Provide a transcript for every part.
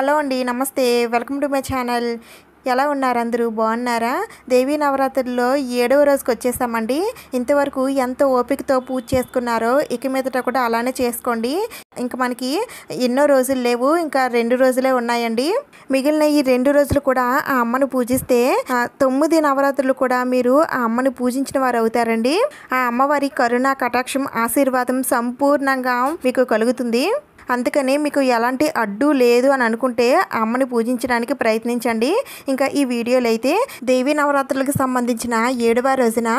hello అండి నమస్తే welcome to my channel ఎలా ఉన్నారు అందరూ బాగున్నారా దేవీ నవరాత్రుల్లో ఏడవ రోజుకి వచ్చేసామండి ఇంతవరకు ఎంత ఓపికతో పూజ చేసుకున్నారో ఇక మీదట కూడా అలానే చేసుకోండి ఇంకా మనకి ఎన్నో రోజులు లేవు ఇంకా రెండు రోజులే ఉన్నాయండి మిగిలిన ఈ రెండు రోజులు కూడా ఆ అమ్మను పూజిస్తే తొమ్మిది నవరాత్రులు కూడా మీరు ఆ అమ్మను పూజించిన వారు అవుతారండి ఆ అమ్మవారి కరుణ కటాక్షం ఆశీర్వాదం సంపూర్ణంగా మీకు కలుగుతుంది అందుకని మీకు ఎలాంటి అడ్డు లేదు అని అనుకుంటే అమ్మని పూజించడానికి ప్రయత్నించండి ఇంకా ఈ వీడియోలో అయితే దేవీ నవరాత్రులకు సంబంధించిన ఏడవ రోజున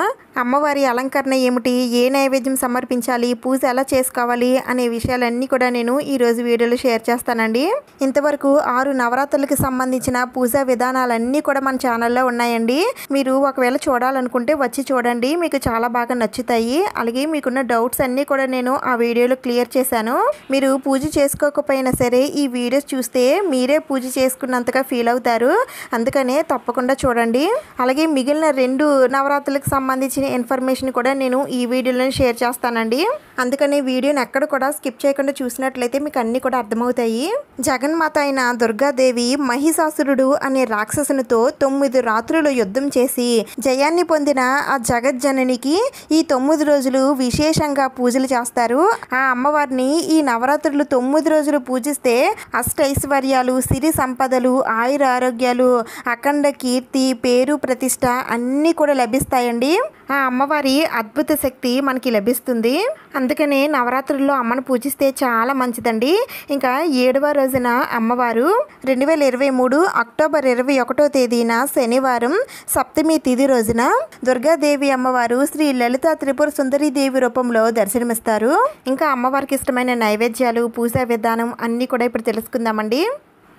అమ్మవారి అలంకరణ ఏమిటి ఏ నైవేద్యం సమర్పించాలి పూజ ఎలా చేసుకోవాలి అనే విషయాలన్నీ కూడా నేను ఈరోజు వీడియోలో షేర్ చేస్తానండి ఇంతవరకు ఆరు నవరాత్రులకు సంబంధించిన పూజా విధానాలన్నీ కూడా మన ఛానల్లో ఉన్నాయండి మీరు ఒకవేళ చూడాలనుకుంటే వచ్చి చూడండి మీకు చాలా బాగా నచ్చుతాయి అలాగే మీకున్న డౌట్స్ అన్నీ కూడా నేను ఆ వీడియోలో క్లియర్ చేశాను మీరు పూజ చేసుకోకపోయినా సరే ఈ వీడియోస్ చూస్తే మీరే పూజ చేసుకున్నంతగా ఫీల్ అవుతారు అందుకనే తప్పకుండా చూడండి అలాగే మిగిలిన రెండు నవరాత్రులకు సంబంధించిన ఇన్ఫర్మేషన్ కూడా నేను ఈ వీడియోలో షేర్ చేస్తానండి అందుకని వీడియోని ఎక్కడ కూడా స్కిప్ చేయకుండా చూసినట్లయితే మీకు అన్నీ కూడా అర్థమవుతాయి జగన్మాత అయిన దుర్గాదేవి మహిషాసురుడు అనే రాక్షసునితో తొమ్మిది రాత్రులు యుద్ధం చేసి జయాన్ని పొందిన ఆ జగజ్జననికి ఈ తొమ్మిది రోజులు విశేషంగా పూజలు చేస్తారు ఆ అమ్మవారిని ఈ నవరాత్రులు తొమ్మిది రోజులు పూజిస్తే అష్టైశ్వర్యాలు సిరి సంపదలు ఆయుర ఆరోగ్యాలు అఖండ కీర్తి పేరు ప్రతిష్ట అన్నీ కూడా లభిస్తాయండి ఆ అమ్మవారి అద్భుత శక్తి మనకి లభిస్తుంది అందుకనే నవరాత్రుల్లో అమ్మను పూజిస్తే చాలా మంచిదండి ఇంకా ఏడవ రోజున అమ్మవారు రెండు వేల ఇరవై మూడు అక్టోబర్ ఇరవై ఒకటో తేదీన శనివారం సప్తమి తిది రోజున దుర్గాదేవి అమ్మవారు శ్రీ లలిత త్రిపుర సుందరీదేవి రూపంలో దర్శనమిస్తారు ఇంకా అమ్మవారికి ఇష్టమైన నైవేద్యాలు పూజా విధానం అన్నీ కూడా ఇప్పుడు తెలుసుకుందామండి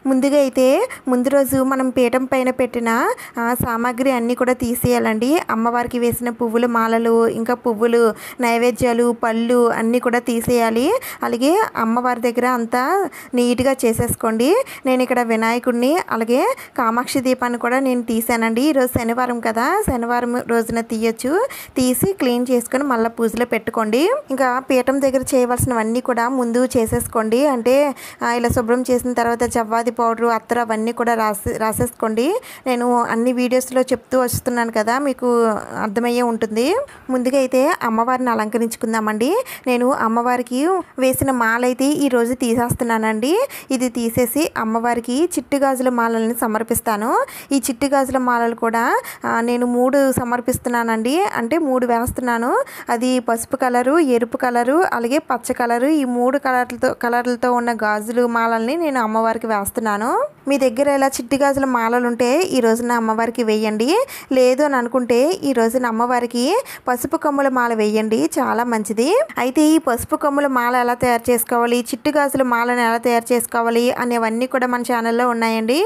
ముందుగా అయితే ముందు రోజు మనం పీఠం పైన పెట్టిన సామాగ్రి అన్నీ కూడా తీసేయాలండి అమ్మవారికి వేసిన పువ్వులు మాలలు ఇంకా పువ్వులు నైవేద్యాలు పళ్ళు అన్నీ కూడా తీసేయాలి అలాగే అమ్మవారి దగ్గర అంతా నీట్గా చేసేసుకోండి నేను ఇక్కడ వినాయకుడిని అలాగే కామాక్షి దీపాన్ని కూడా నేను తీసానండి ఈరోజు శనివారం కదా శనివారం రోజున తీయచ్చు తీసి క్లీన్ చేసుకొని మళ్ళీ పూజలో పెట్టుకోండి ఇంకా పీఠం దగ్గర చేయవలసినవన్నీ కూడా ముందు చేసేసుకోండి అంటే ఇలా శుభ్రం చేసిన తర్వాత జవ్వాది హల్దీ పౌడరు అత్తర అవన్నీ కూడా రాసి రాసేసుకోండి నేను అన్ని వీడియోస్లో చెప్తూ వస్తున్నాను కదా మీకు అర్థమయ్యే ఉంటుంది ముందుగా అయితే అమ్మవారిని అలంకరించుకుందామండి నేను అమ్మవారికి వేసిన మాల అయితే ఈరోజు తీసేస్తున్నానండి ఇది తీసేసి అమ్మవారికి చిట్టు గాజుల మాలల్ని సమర్పిస్తాను ఈ చిట్టు గాజుల మాలలు కూడా నేను మూడు సమర్పిస్తున్నానండి అంటే మూడు వేస్తున్నాను అది పసుపు కలరు ఎరుపు కలరు అలాగే పచ్చ కలరు ఈ మూడు కలర్లతో కలర్లతో ఉన్న గాజులు మాలల్ని నేను అమ్మవారికి వేస్తున్నాను చేస్తున్నాను మీ దగ్గర ఇలా చిట్టి గాజుల మాలలు ఉంటే ఈ రోజున అమ్మవారికి వేయండి లేదు అని అనుకుంటే ఈ రోజున అమ్మవారికి పసుపు కమ్ముల మాల వేయండి చాలా మంచిది అయితే ఈ పసుపు కమ్ముల మాల ఎలా తయారు చేసుకోవాలి చిట్టి గాజుల మాలను ఎలా తయారు చేసుకోవాలి అనేవన్నీ కూడా మన ఛానల్లో ఉన్నాయండి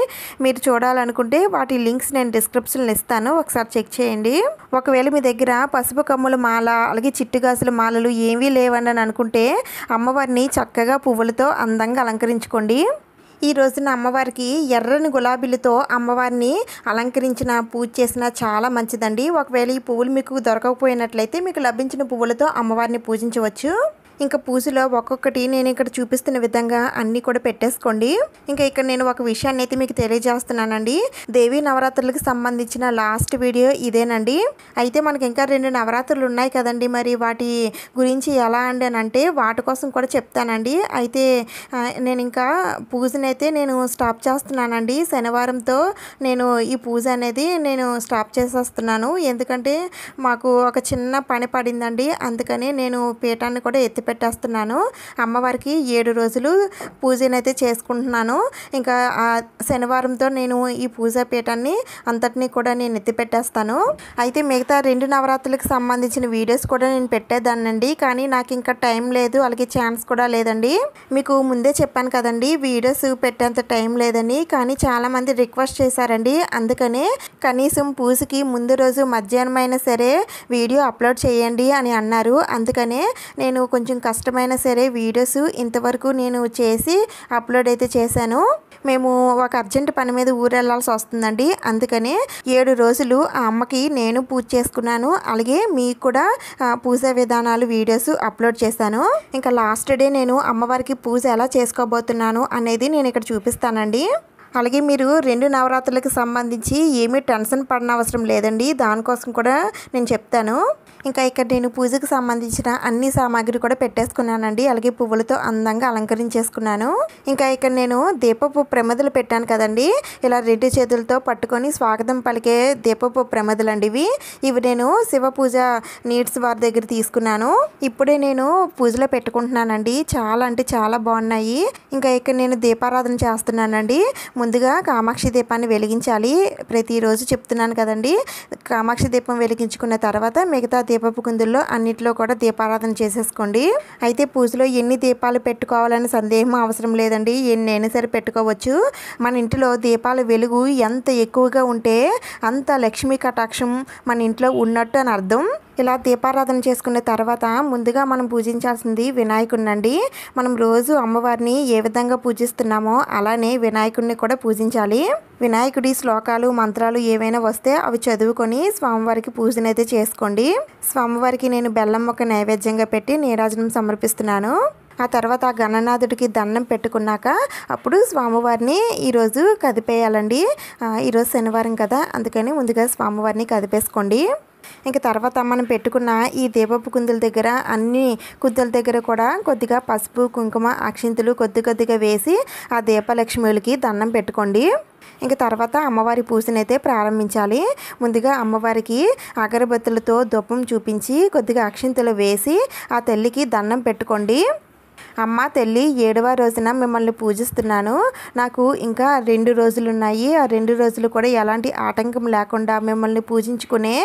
మీరు చూడాలనుకుంటే వాటి లింక్స్ నేను డిస్క్రిప్షన్లో ఇస్తాను ఒకసారి చెక్ చేయండి ఒకవేళ మీ దగ్గర పసుపు కమ్ముల మాల అలాగే చిట్టి గాజుల మాలలు ఏమీ లేవండి అనుకుంటే అమ్మవారిని చక్కగా పువ్వులతో అందంగా అలంకరించుకోండి ఈ రోజున అమ్మవారికి ఎర్రని గులాబీలతో అమ్మవారిని అలంకరించిన పూజ చేసిన చాలా మంచిదండి ఒకవేళ ఈ పువ్వులు మీకు దొరకకపోయినట్లయితే మీకు లభించిన పువ్వులతో అమ్మవారిని పూజించవచ్చు ఇంకా పూజలో ఒక్కొక్కటి నేను ఇక్కడ చూపిస్తున్న విధంగా అన్నీ కూడా పెట్టేసుకోండి ఇంకా ఇక్కడ నేను ఒక విషయాన్ని అయితే మీకు తెలియజేస్తున్నానండి దేవీ నవరాత్రులకు సంబంధించిన లాస్ట్ వీడియో ఇదేనండి అయితే మనకి ఇంకా రెండు నవరాత్రులు ఉన్నాయి కదండి మరి వాటి గురించి ఎలా అండి అని అంటే వాటి కోసం కూడా చెప్తానండి అయితే నేను ఇంకా పూజనైతే నేను స్టాప్ చేస్తున్నానండి శనివారంతో నేను ఈ పూజ అనేది నేను స్టాప్ చేసేస్తున్నాను ఎందుకంటే మాకు ఒక చిన్న పని పడిందండి అందుకని నేను పీఠాన్ని కూడా ఎత్తి పెట్టేస్తున్నాను అమ్మవారికి ఏడు రోజులు పూజనైతే చేసుకుంటున్నాను ఇంకా శనివారంతో నేను ఈ పూజా పీఠాన్ని అంతటినీ కూడా నేను ఎత్తి పెట్టేస్తాను అయితే మిగతా రెండు నవరాత్రులకు సంబంధించిన వీడియోస్ కూడా నేను పెట్టేదాన్నండి కానీ నాకు ఇంకా టైం లేదు అలాగే ఛాన్స్ కూడా లేదండి మీకు ముందే చెప్పాను కదండి వీడియోస్ పెట్టేంత టైం లేదని కానీ చాలామంది రిక్వెస్ట్ చేశారండి అందుకనే కనీసం పూజకి ముందు రోజు మధ్యాహ్నం అయినా సరే వీడియో అప్లోడ్ చేయండి అని అన్నారు అందుకనే నేను కొంచెం కొంచెం కష్టమైనా సరే వీడియోస్ ఇంతవరకు నేను చేసి అప్లోడ్ అయితే చేశాను మేము ఒక అర్జెంట్ పని మీద వెళ్ళాల్సి వస్తుందండి అందుకని ఏడు రోజులు ఆ అమ్మకి నేను పూజ చేసుకున్నాను అలాగే మీకు కూడా పూజా విధానాలు వీడియోస్ అప్లోడ్ చేశాను ఇంకా లాస్ట్ డే నేను అమ్మవారికి పూజ ఎలా చేసుకోబోతున్నాను అనేది నేను ఇక్కడ చూపిస్తానండి అలాగే మీరు రెండు నవరాత్రులకు సంబంధించి ఏమీ టెన్షన్ పడిన అవసరం లేదండి దానికోసం కూడా నేను చెప్తాను ఇంకా ఇక్కడ నేను పూజకు సంబంధించిన అన్ని సామాగ్రి కూడా పెట్టేసుకున్నానండి అలాగే పువ్వులతో అందంగా అలంకరించేసుకున్నాను ఇంకా ఇక్కడ నేను దీపపు ప్రమదలు పెట్టాను కదండి ఇలా రెండు చేతులతో పట్టుకొని స్వాగతం పలికే దీపపు ప్రమదలు అండి ఇవి ఇవి నేను శివ పూజ నీడ్స్ వారి దగ్గర తీసుకున్నాను ఇప్పుడే నేను పూజలో పెట్టుకుంటున్నానండి చాలా అంటే చాలా బాగున్నాయి ఇంకా ఇక్కడ నేను దీపారాధన చేస్తున్నానండి ముందుగా కామాక్షి దీపాన్ని వెలిగించాలి ప్రతిరోజు చెప్తున్నాను కదండి కామాక్షి దీపం వెలిగించుకున్న తర్వాత మిగతా దీపపు కుందుల్లో అన్నింటిలో కూడా దీపారాధన చేసేసుకోండి అయితే పూజలో ఎన్ని దీపాలు పెట్టుకోవాలని సందేహం అవసరం లేదండి ఎన్నైనా సరే పెట్టుకోవచ్చు మన ఇంటిలో దీపాల వెలుగు ఎంత ఎక్కువగా ఉంటే అంత లక్ష్మీ కటాక్షం మన ఇంట్లో ఉన్నట్టు అని అర్థం ఇలా దీపారాధన చేసుకున్న తర్వాత ముందుగా మనం పూజించాల్సింది వినాయకుడినండి మనం రోజు అమ్మవారిని ఏ విధంగా పూజిస్తున్నామో అలానే వినాయకుడిని కూడా పూజించాలి వినాయకుడి శ్లోకాలు మంత్రాలు ఏవైనా వస్తే అవి చదువుకొని స్వామివారికి పూజనైతే చేసుకోండి స్వామివారికి నేను బెల్లం ఒక నైవేద్యంగా పెట్టి నీరాజనం సమర్పిస్తున్నాను ఆ తర్వాత ఆ గణనాథుడికి దండం పెట్టుకున్నాక అప్పుడు స్వామివారిని ఈరోజు కదిపేయాలండి ఈరోజు శనివారం కదా అందుకని ముందుగా స్వామివారిని కదిపేసుకోండి ఇంక తర్వాత మనం పెట్టుకున్న ఈ దీపపు కుందుల దగ్గర అన్ని కుందుల దగ్గర కూడా కొద్దిగా పసుపు కుంకుమ అక్షింతలు కొద్ది కొద్దిగా వేసి ఆ దీపలక్ష్మిలకి దండం పెట్టుకోండి ఇంక తర్వాత అమ్మవారి పూజనైతే ప్రారంభించాలి ముందుగా అమ్మవారికి అగరబత్తులతో దుప్పం చూపించి కొద్దిగా అక్షింతలు వేసి ఆ తల్లికి దండం పెట్టుకోండి అమ్మ తల్లి ఏడవ రోజున మిమ్మల్ని పూజిస్తున్నాను నాకు ఇంకా రెండు రోజులు ఉన్నాయి ఆ రెండు రోజులు కూడా ఎలాంటి ఆటంకం లేకుండా మిమ్మల్ని పూజించుకునే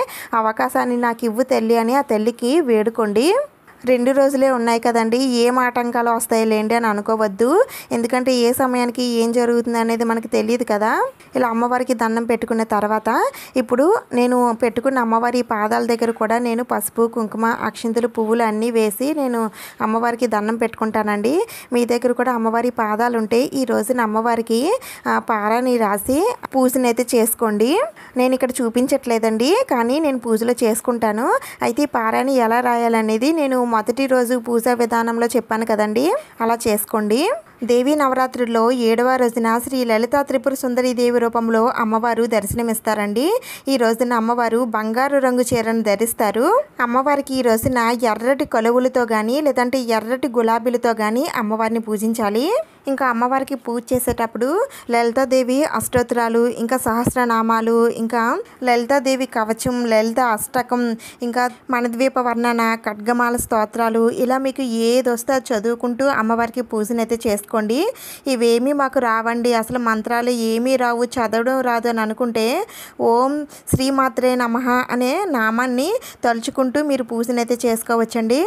అవకాశాన్ని నాకు ఇవ్వు తల్లి అని ఆ తల్లికి వేడుకోండి రెండు రోజులే ఉన్నాయి కదండి ఏం ఆటంకాలు వస్తాయి లేండి అని అనుకోవద్దు ఎందుకంటే ఏ సమయానికి ఏం జరుగుతుంది అనేది మనకి తెలియదు కదా ఇలా అమ్మవారికి దండం పెట్టుకున్న తర్వాత ఇప్పుడు నేను పెట్టుకున్న అమ్మవారి పాదాల దగ్గర కూడా నేను పసుపు కుంకుమ అక్షింతలు పువ్వులు అన్నీ వేసి నేను అమ్మవారికి దండం పెట్టుకుంటానండి మీ దగ్గర కూడా అమ్మవారి పాదాలు ఉంటే ఈ రోజున అమ్మవారికి పారాని రాసి పూజనైతే చేసుకోండి నేను ఇక్కడ చూపించట్లేదండి కానీ నేను పూజలో చేసుకుంటాను అయితే ఈ పారాని ఎలా రాయాలనేది నేను మొదటి రోజు పూజా విధానంలో చెప్పాను కదండి అలా చేసుకోండి దేవీ నవరాత్రుల్లో ఏడవ రోజున శ్రీ లలిత త్రిపుర సుందరి దేవి రూపంలో అమ్మవారు దర్శనమిస్తారండి ఈ రోజున అమ్మవారు బంగారు రంగు చీరను ధరిస్తారు అమ్మవారికి ఈ రోజున ఎర్రటి కొలువులతో కానీ లేదంటే ఎర్రటి గులాబీలతో కానీ అమ్మవారిని పూజించాలి ఇంకా అమ్మవారికి పూజ చేసేటప్పుడు లలితాదేవి అష్టోత్తరాలు ఇంకా సహస్రనామాలు ఇంకా లలితాదేవి కవచం లలిత అష్టకం ఇంకా ద్వీప వర్ణన ఖడ్గమాల స్తోత్రాలు ఇలా మీకు ఏదొస్తే చదువుకుంటూ అమ్మవారికి పూజనైతే చేస్తారు పెట్టుకోండి ఇవేమీ మాకు రావండి అసలు మంత్రాలు ఏమీ రావు చదవడం రాదు అని అనుకుంటే ఓం శ్రీమాత్రే నమ అనే నామాన్ని తలుచుకుంటూ మీరు పూజనైతే చేసుకోవచ్చండి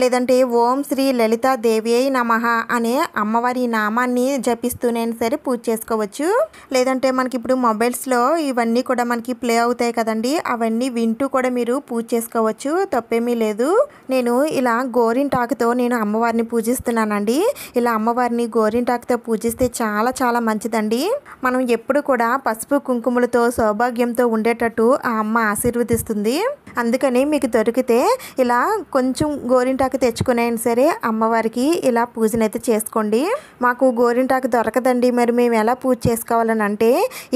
లేదంటే ఓం శ్రీ లలితాదేవి అయి నమ అనే అమ్మవారి నామాన్ని జపిస్తూనే సరే పూజ చేసుకోవచ్చు లేదంటే మనకి ఇప్పుడు మొబైల్స్లో ఇవన్నీ కూడా మనకి ప్లే అవుతాయి కదండి అవన్నీ వింటూ కూడా మీరు పూజ చేసుకోవచ్చు తప్పేమీ లేదు నేను ఇలా గోరింటాకుతో నేను అమ్మవారిని పూజిస్తున్నానండి ఇలా అమ్మవారిని గోరింటాకుతో పూజిస్తే చాలా చాలా మంచిదండి మనం ఎప్పుడు కూడా పసుపు కుంకుమలతో సౌభాగ్యంతో ఉండేటట్టు ఆ అమ్మ ఆశీర్వదిస్తుంది అందుకని మీకు దొరికితే ఇలా కొంచెం గోరింటా గోరింటాకు తెచ్చుకునైనా సరే అమ్మవారికి ఇలా అయితే చేసుకోండి మాకు గోరింటాకు దొరకదండి మరి మేము ఎలా పూజ చేసుకోవాలని అంటే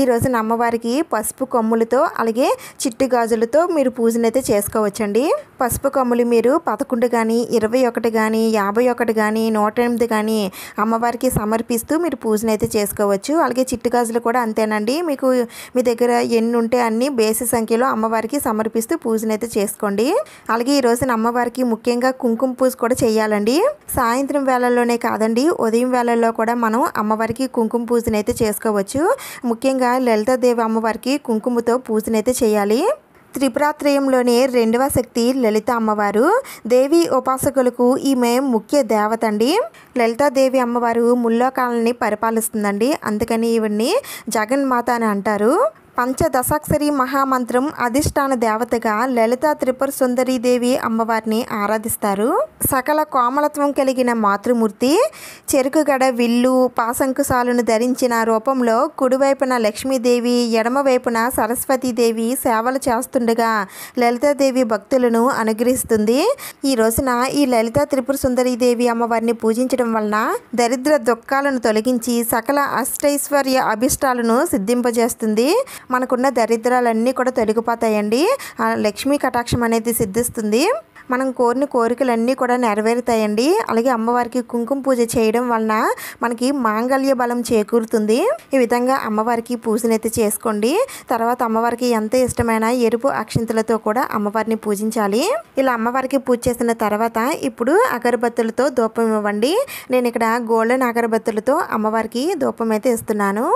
ఈరోజున అమ్మవారికి పసుపు కొమ్ములతో అలాగే చిట్టి గాజులతో మీరు అయితే చేసుకోవచ్చండి పసుపు కొమ్ములు మీరు పదకొండు కానీ ఇరవై ఒకటి కానీ యాభై ఒకటి కానీ నూట ఎనిమిది కానీ అమ్మవారికి సమర్పిస్తూ మీరు అయితే చేసుకోవచ్చు అలాగే చిట్టు గాజులు కూడా అంతేనండి మీకు మీ దగ్గర ఎన్ని ఉంటే అన్ని బేసి సంఖ్యలో అమ్మవారికి సమర్పిస్తూ పూజనైతే చేసుకోండి అలాగే ఈ రోజున అమ్మవారికి ముఖ్యంగా కుంకుమ కుంకుమ పూజ కూడా చేయాలండి సాయంత్రం వేళల్లోనే కాదండి ఉదయం వేళల్లో కూడా మనం అమ్మవారికి కుంకుమ పూజనైతే చేసుకోవచ్చు ముఖ్యంగా లలితాదేవి అమ్మవారికి కుంకుమతో పూజనైతే చేయాలి త్రిపురాత్రయంలోనే రెండవ శక్తి లలిత అమ్మవారు దేవి ఉపాసకులకు ఈమె ముఖ్య దేవత అండి లలితాదేవి అమ్మవారు ముల్లోకాలని పరిపాలిస్తుందండి అందుకని ఈవిడ్ని జగన్మాత అని అంటారు పంచదశాక్షరి మహామంత్రం అధిష్టాన దేవతగా లలిత త్రిపుర సుందరీదేవి అమ్మవారిని ఆరాధిస్తారు సకల కోమలత్వం కలిగిన మాతృమూర్తి చెరుకుగడ విల్లు పాశంకుశాలను ధరించిన రూపంలో కుడివైపున లక్ష్మీదేవి ఎడమవైపున సరస్వతీదేవి సేవలు చేస్తుండగా లలితాదేవి భక్తులను అనుగ్రహిస్తుంది ఈ రోజున ఈ లలిత త్రిపుర సుందరీదేవి అమ్మవారిని పూజించడం వలన దరిద్ర దుఃఖాలను తొలగించి సకల అష్టైశ్వర్య అభిష్టాలను సిద్ధింపజేస్తుంది మనకున్న దరిద్రాలన్నీ కూడా తొలగిపోతాయండి లక్ష్మీ కటాక్షం అనేది సిద్ధిస్తుంది మనం కోరిన కోరికలన్నీ కూడా నెరవేరుతాయండి అలాగే అమ్మవారికి కుంకుమ పూజ చేయడం వలన మనకి మాంగళ్య బలం చేకూరుతుంది ఈ విధంగా అమ్మవారికి పూజనైతే చేసుకోండి తర్వాత అమ్మవారికి ఎంత ఇష్టమైన ఎరుపు అక్షింతలతో కూడా అమ్మవారిని పూజించాలి ఇలా అమ్మవారికి పూజ చేసిన తర్వాత ఇప్పుడు అగరబత్తులతో ధూపం ఇవ్వండి నేను ఇక్కడ గోల్డెన్ అగరబత్తులతో అమ్మవారికి ధూపం అయితే ఇస్తున్నాను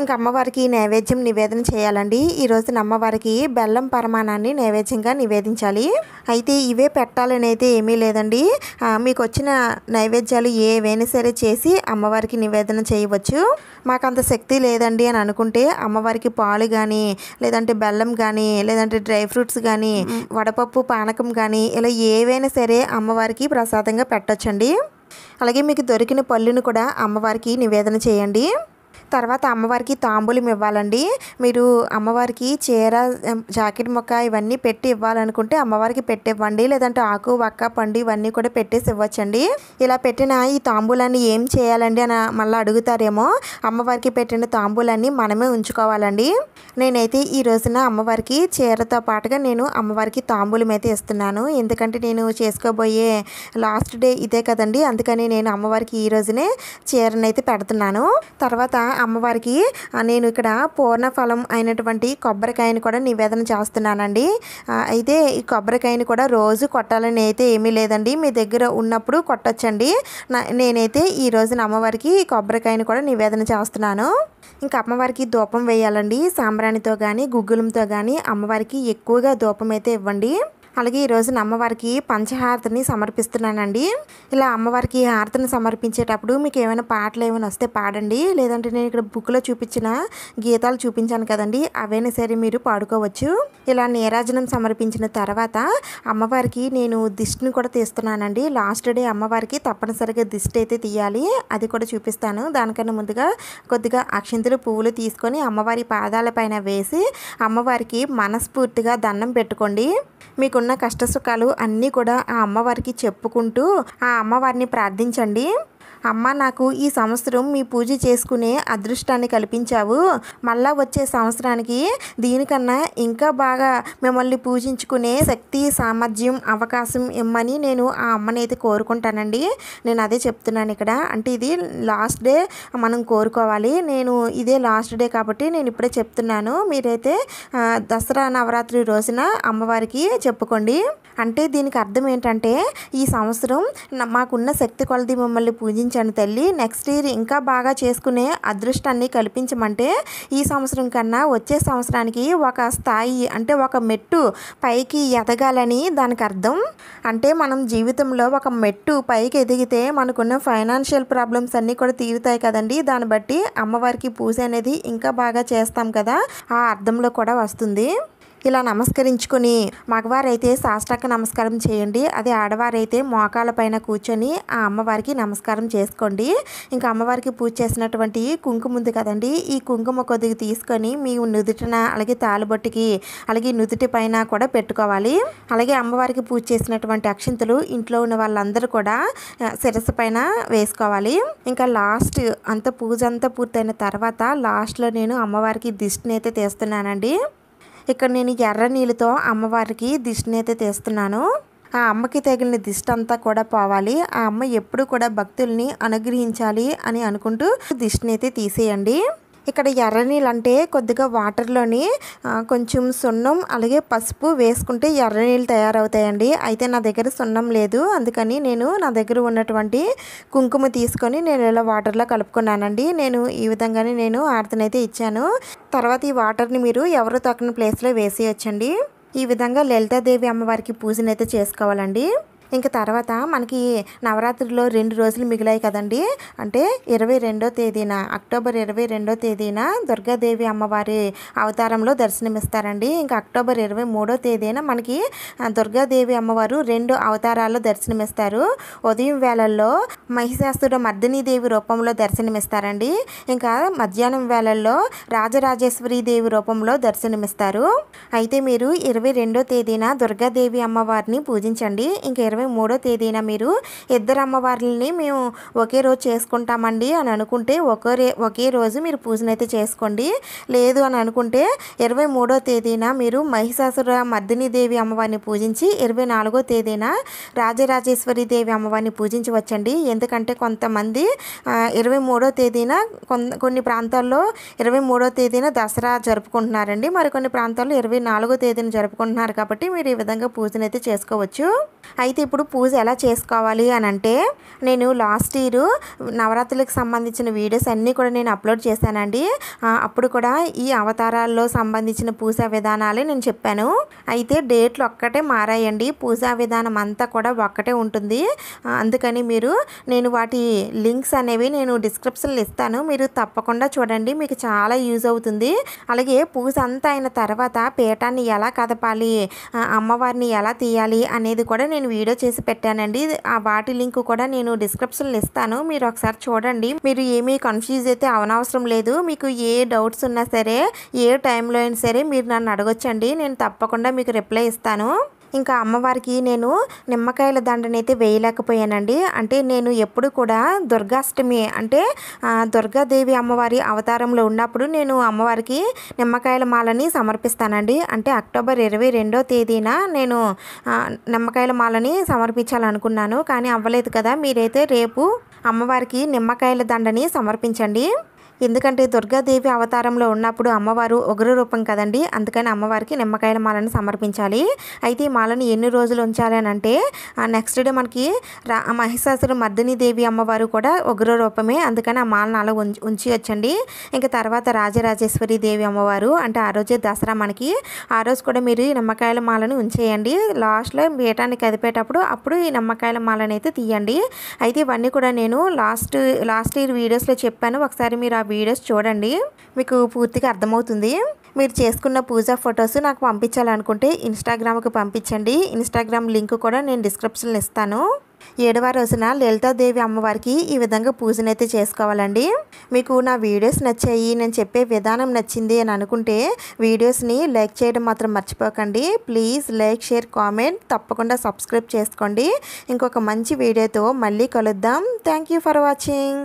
ఇంకా అమ్మవారికి నైవేద్యం నివేదన చేయాలండి ఈ రోజున అమ్మవారికి బెల్లం పరమాణాన్ని నైవేద్యంగా నివేదించాలి అయితే ఇవే పెట్టాలని అయితే ఏమీ లేదండి మీకు వచ్చిన నైవేద్యాలు ఏవైనా సరే చేసి అమ్మవారికి నివేదన చేయవచ్చు మాకు అంత శక్తి లేదండి అని అనుకుంటే అమ్మవారికి పాలు కానీ లేదంటే బెల్లం కానీ లేదంటే డ్రై ఫ్రూట్స్ కానీ వడపప్పు పానకం కానీ ఇలా ఏవైనా సరే అమ్మవారికి ప్రసాదంగా పెట్టచ్చండి అలాగే మీకు దొరికిన పళ్ళును కూడా అమ్మవారికి నివేదన చేయండి తర్వాత అమ్మవారికి తాంబూలం ఇవ్వాలండి మీరు అమ్మవారికి చీర జాకెట్ మొక్క ఇవన్నీ పెట్టి ఇవ్వాలనుకుంటే అమ్మవారికి పెట్టివ్వండి లేదంటే ఆకు వక్క పండు ఇవన్నీ కూడా పెట్టేసి ఇవ్వచ్చండి ఇలా పెట్టిన ఈ తాంబూలాన్ని ఏం చేయాలండి అని మళ్ళీ అడుగుతారేమో అమ్మవారికి పెట్టిన తాంబూలన్నీ మనమే ఉంచుకోవాలండి నేనైతే ఈ రోజున అమ్మవారికి చీరతో పాటుగా నేను అమ్మవారికి తాంబూలం అయితే ఇస్తున్నాను ఎందుకంటే నేను చేసుకోబోయే లాస్ట్ డే ఇదే కదండి అందుకని నేను అమ్మవారికి ఈ రోజునే చీరనైతే పెడుతున్నాను తర్వాత అమ్మవారికి నేను ఇక్కడ పూర్ణ ఫలం అయినటువంటి కొబ్బరికాయని కూడా నివేదన చేస్తున్నానండి అయితే ఈ కొబ్బరికాయని కూడా రోజు కొట్టాలని అయితే ఏమీ లేదండి మీ దగ్గర ఉన్నప్పుడు కొట్టచ్చండి నేనైతే ఈ రోజున అమ్మవారికి కొబ్బరికాయని కూడా నివేదన చేస్తున్నాను ఇంకా అమ్మవారికి ధూపం వేయాలండి సాంబ్రాణితో కానీ గుగ్గులంతో కానీ అమ్మవారికి ఎక్కువగా ధూపం అయితే ఇవ్వండి అలాగే ఈరోజున అమ్మవారికి పంచహారతిని సమర్పిస్తున్నానండి ఇలా అమ్మవారికి హారతిని సమర్పించేటప్పుడు మీకు ఏమైనా పాటలు ఏమైనా వస్తే పాడండి లేదంటే నేను ఇక్కడ బుక్లో చూపించిన గీతాలు చూపించాను కదండి అవైనా సరే మీరు పాడుకోవచ్చు ఇలా నీరాజనం సమర్పించిన తర్వాత అమ్మవారికి నేను దిష్టిని కూడా తీస్తున్నానండి లాస్ట్ డే అమ్మవారికి తప్పనిసరిగా దిష్టి అయితే తీయాలి అది కూడా చూపిస్తాను దానికన్నా ముందుగా కొద్దిగా అక్షింతలు పువ్వులు తీసుకొని అమ్మవారి పాదాల పైన వేసి అమ్మవారికి మనస్ఫూర్తిగా దండం పెట్టుకోండి మీకు ఉన్న కష్టసుఖాలు అన్నీ కూడా ఆ అమ్మవారికి చెప్పుకుంటూ ఆ అమ్మవారిని ప్రార్థించండి అమ్మ నాకు ఈ సంవత్సరం మీ పూజ చేసుకునే అదృష్టాన్ని కల్పించావు మళ్ళా వచ్చే సంవత్సరానికి దీనికన్నా ఇంకా బాగా మిమ్మల్ని పూజించుకునే శక్తి సామర్థ్యం అవకాశం ఇమ్మని నేను ఆ అమ్మని అయితే కోరుకుంటానండి నేను అదే చెప్తున్నాను ఇక్కడ అంటే ఇది లాస్ట్ డే మనం కోరుకోవాలి నేను ఇదే లాస్ట్ డే కాబట్టి నేను ఇప్పుడే చెప్తున్నాను మీరైతే దసరా నవరాత్రి రోజున అమ్మవారికి చెప్పుకోండి అంటే దీనికి అర్థం ఏంటంటే ఈ సంవత్సరం మాకున్న శక్తి కొలది మమ్మల్ని పూజించి కల్పించాను తల్లి నెక్స్ట్ ఇయర్ ఇంకా బాగా చేసుకునే అదృష్టాన్ని కల్పించమంటే ఈ సంవత్సరం కన్నా వచ్చే సంవత్సరానికి ఒక స్థాయి అంటే ఒక మెట్టు పైకి ఎదగాలని దానికి అర్థం అంటే మనం జీవితంలో ఒక మెట్టు పైకి ఎదిగితే మనకున్న ఫైనాన్షియల్ ప్రాబ్లమ్స్ అన్నీ కూడా తీరుతాయి కదండి దాన్ని బట్టి అమ్మవారికి పూజ అనేది ఇంకా బాగా చేస్తాం కదా ఆ అర్థంలో కూడా వస్తుంది ఇలా నమస్కరించుకుని మగవారైతే సాష్టాక నమస్కారం చేయండి అదే ఆడవారైతే మోకాల పైన కూర్చొని ఆ అమ్మవారికి నమస్కారం చేసుకోండి ఇంకా అమ్మవారికి పూజ చేసినటువంటి కుంకుమ ఉంది కదండి ఈ కుంకుమ కొద్దిగా తీసుకొని మీ నుదుటిన అలాగే తాలుబొట్టుకి అలాగే నుదుటి పైన కూడా పెట్టుకోవాలి అలాగే అమ్మవారికి పూజ చేసినటువంటి అక్షింతలు ఇంట్లో ఉన్న వాళ్ళందరూ కూడా శిరస్సు పైన వేసుకోవాలి ఇంకా లాస్ట్ అంత పూజ అంతా పూర్తయిన తర్వాత లాస్ట్లో నేను అమ్మవారికి దిష్టిని అయితే తీస్తున్నానండి ఇక్కడ నేను ఎర్ర నీళ్ళతో అమ్మవారికి దిష్టిని అయితే తీస్తున్నాను ఆ అమ్మకి తగిలిన దిష్టి అంతా కూడా పోవాలి ఆ అమ్మ ఎప్పుడు కూడా భక్తుల్ని అనుగ్రహించాలి అని అనుకుంటూ దిష్టిని అయితే తీసేయండి ఇక్కడ ఎర్ర నీళ్ళు అంటే కొద్దిగా వాటర్లోని కొంచెం సున్నం అలాగే పసుపు వేసుకుంటే ఎర్ర నీళ్ళు తయారవుతాయండి అయితే నా దగ్గర సున్నం లేదు అందుకని నేను నా దగ్గర ఉన్నటువంటి కుంకుమ తీసుకొని నేను ఇలా వాటర్లో కలుపుకున్నానండి నేను ఈ విధంగానే నేను ఆరతనైతే ఇచ్చాను తర్వాత ఈ వాటర్ని మీరు ఎవరు తక్కిన ప్లేస్లో వేసేయచ్చండి ఈ విధంగా లలితాదేవి అమ్మవారికి పూజనైతే చేసుకోవాలండి ఇంకా తర్వాత మనకి నవరాత్రిలో రెండు రోజులు మిగిలాయి కదండి అంటే ఇరవై రెండో తేదీన అక్టోబర్ ఇరవై రెండో తేదీన దుర్గాదేవి అమ్మవారి అవతారంలో దర్శనమిస్తారండి ఇంకా అక్టోబర్ ఇరవై మూడో తేదీన మనకి దుర్గాదేవి అమ్మవారు రెండు అవతారాల్లో దర్శనమిస్తారు ఉదయం వేళల్లో మహిషాసుడు మర్దినీదేవి రూపంలో దర్శనమిస్తారండి ఇంకా మధ్యాహ్నం వేళల్లో రాజరాజేశ్వరి దేవి రూపంలో దర్శనమిస్తారు అయితే మీరు ఇరవై రెండో తేదీన దుర్గాదేవి అమ్మవారిని పూజించండి ఇంకా ఇరవై స్వామి మూడో తేదీన మీరు ఇద్దరు అమ్మవార్లని మేము ఒకే రోజు చేసుకుంటామండి అని అనుకుంటే ఒకరే ఒకే రోజు మీరు పూజనైతే చేసుకోండి లేదు అని అనుకుంటే ఇరవై మూడో తేదీన మీరు మహిషాసుర మర్దిని దేవి అమ్మవారిని పూజించి ఇరవై నాలుగో తేదీన రాజరాజేశ్వరి దేవి అమ్మవారిని పూజించవచ్చండి ఎందుకంటే కొంతమంది ఇరవై మూడో తేదీన కొన్ని ప్రాంతాల్లో ఇరవై మూడో తేదీన దసరా జరుపుకుంటున్నారండి మరికొన్ని ప్రాంతాల్లో ఇరవై నాలుగో తేదీన జరుపుకుంటున్నారు కాబట్టి మీరు ఈ విధంగా పూజనైతే చేసుకోవచ్చు అయితే ఇప్పుడు పూజ ఎలా చేసుకోవాలి అని అంటే నేను లాస్ట్ ఇయర్ నవరాత్రులకు సంబంధించిన వీడియోస్ అన్నీ కూడా నేను అప్లోడ్ చేశానండి అప్పుడు కూడా ఈ అవతారాల్లో సంబంధించిన పూజా విధానాలే నేను చెప్పాను అయితే డేట్లు ఒక్కటే మారాయండి పూజా విధానం అంతా కూడా ఒక్కటే ఉంటుంది అందుకని మీరు నేను వాటి లింక్స్ అనేవి నేను డిస్క్రిప్షన్లో ఇస్తాను మీరు తప్పకుండా చూడండి మీకు చాలా యూజ్ అవుతుంది అలాగే పూజ అంతా అయిన తర్వాత పీఠాన్ని ఎలా కదపాలి అమ్మవారిని ఎలా తీయాలి అనేది కూడా నేను వీడియో చేసి పెట్టానండి ఆ వాటి లింక్ కూడా నేను డిస్క్రిప్షన్లో ఇస్తాను మీరు ఒకసారి చూడండి మీరు ఏమీ కన్ఫ్యూజ్ అయితే అవనవసరం లేదు మీకు ఏ డౌట్స్ ఉన్నా సరే ఏ టైంలో అయినా సరే మీరు నన్ను అడగొచ్చండి నేను తప్పకుండా మీకు రిప్లై ఇస్తాను ఇంకా అమ్మవారికి నేను నిమ్మకాయల దండనైతే వేయలేకపోయానండి అంటే నేను ఎప్పుడు కూడా దుర్గాష్టమి అంటే దుర్గాదేవి అమ్మవారి అవతారంలో ఉన్నప్పుడు నేను అమ్మవారికి నిమ్మకాయల మాలని సమర్పిస్తానండి అంటే అక్టోబర్ ఇరవై రెండో తేదీన నేను నిమ్మకాయల మాలని సమర్పించాలనుకున్నాను కానీ అవ్వలేదు కదా మీరైతే రేపు అమ్మవారికి నిమ్మకాయల దండని సమర్పించండి ఎందుకంటే దుర్గాదేవి అవతారంలో ఉన్నప్పుడు అమ్మవారు ఉగ్ర రూపం కదండి అందుకని అమ్మవారికి నిమ్మకాయల మాలను సమర్పించాలి అయితే ఈ మాలను ఎన్ని రోజులు ఉంచాలి అని అంటే నెక్స్ట్ డే మనకి రా మహిషాసురు మర్దిని దేవి అమ్మవారు కూడా ఉగ్ర రూపమే అందుకని ఆ మాలను అలా ఉంచి ఉంచి వచ్చండి ఇంకా తర్వాత రాజరాజేశ్వరి దేవి అమ్మవారు అంటే ఆ రోజే దసరా మనకి ఆ రోజు కూడా మీరు ఈ నిమ్మకాయల మాలను ఉంచేయండి లాస్ట్లో వేటాన్ని కదిపేటప్పుడు అప్పుడు ఈ నిమ్మకాయల మాలను అయితే తీయండి అయితే ఇవన్నీ కూడా నేను లాస్ట్ లాస్ట్ ఇయర్ వీడియోస్లో చెప్పాను ఒకసారి మీరు ఆ వీడియోస్ చూడండి మీకు పూర్తిగా అర్థమవుతుంది మీరు చేసుకున్న పూజా ఫొటోస్ నాకు పంపించాలనుకుంటే ఇన్స్టాగ్రామ్కి పంపించండి ఇన్స్టాగ్రామ్ లింక్ కూడా నేను డిస్క్రిప్షన్లో ఇస్తాను ఏడవ రోజున లలితాదేవి అమ్మవారికి ఈ విధంగా పూజనైతే చేసుకోవాలండి మీకు నా వీడియోస్ నచ్చాయి నేను చెప్పే విధానం నచ్చింది అని అనుకుంటే వీడియోస్ని లైక్ చేయడం మాత్రం మర్చిపోకండి ప్లీజ్ లైక్ షేర్ కామెంట్ తప్పకుండా సబ్స్క్రైబ్ చేసుకోండి ఇంకొక మంచి వీడియోతో మళ్ళీ కలుద్దాం థ్యాంక్ ఫర్ వాచింగ్